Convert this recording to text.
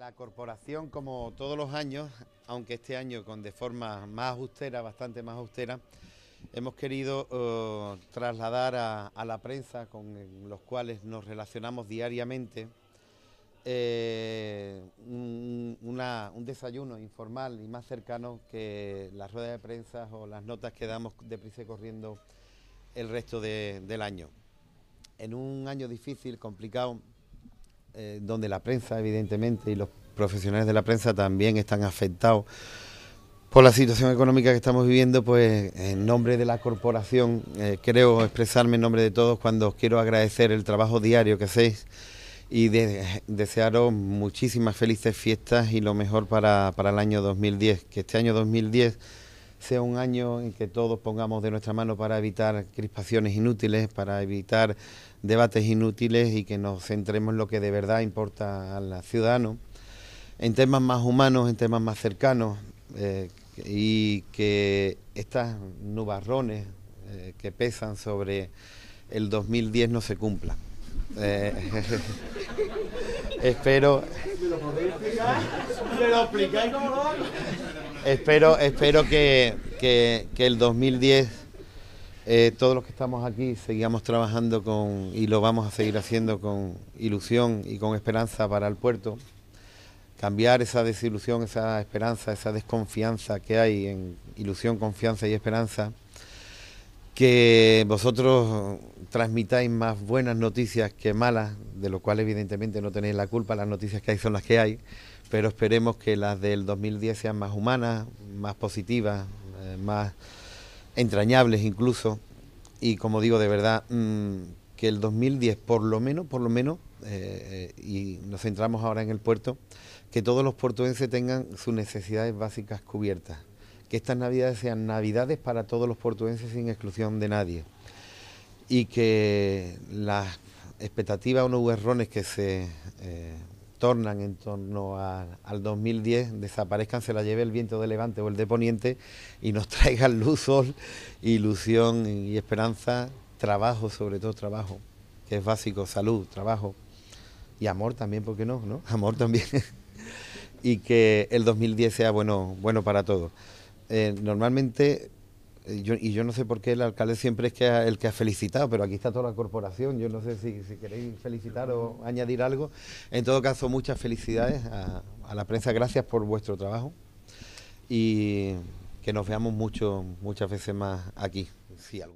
La corporación, como todos los años, aunque este año con de forma más austera, bastante más austera, hemos querido eh, trasladar a, la prensa con los cuales nos relacionamos diariamente eh, un, desayuno informal y más cercano que las ruedas de prensa o las notas que damos deprisa y corriendo el resto del año. En un año difícil, complicado, eh, donde la prensa, evidentemente, y los profesionales de la prensa también están afectados por la situación económica que estamos viviendo, pues en nombre de la corporación eh, creo expresarme en nombre de todos cuando os quiero agradecer el trabajo diario que hacéis y desearos muchísimas felices fiestas y lo mejor para el año 2010, que este año 2010 sea un año en que todos pongamos de nuestra mano para evitar crispaciones inútiles, para evitar debates inútiles y que nos centremos en lo que de verdad importa al ciudadano, en temas más humanos, en temas más cercanos, eh, y que estas nubarrones eh, que pesan sobre el 2010 no se cumplan. espero espero, espero que, el 2010 eh, todos los que estamos aquí seguimos trabajando con y lo vamos a seguir haciendo con ilusión y con esperanza para el puerto. Cambiar esa desilusión, esa esperanza, esa desconfianza que hay en ilusión, confianza y esperanza que vosotros transmitáis más buenas noticias que malas, de lo cual evidentemente no tenéis la culpa, las noticias que hay son las que hay, pero esperemos que las del 2010 sean más humanas, más positivas, eh, más entrañables incluso, y como digo de verdad, mm, que el 2010 por lo menos, por lo menos, eh, eh, y nos centramos ahora en el puerto, que todos los portuenses tengan sus necesidades básicas cubiertas que estas navidades sean navidades para todos los portugueses sin exclusión de nadie y que las expectativas o no errones que se eh, tornan en torno al 2010 desaparezcan, se la lleve el viento de levante o el de poniente y nos traigan luz, sol, ilusión y esperanza, trabajo, sobre todo trabajo, que es básico, salud, trabajo y amor también, ¿por qué no? no? Amor también. y que el 2010 sea bueno, bueno para todos. Eh, normalmente, eh, yo, y yo no sé por qué el alcalde siempre es que el que ha felicitado, pero aquí está toda la corporación, yo no sé si, queréis felicitar o añadir algo. En todo caso, muchas felicidades a, la prensa, gracias por vuestro trabajo y que nos veamos mucho, muchas veces más aquí. Si algo.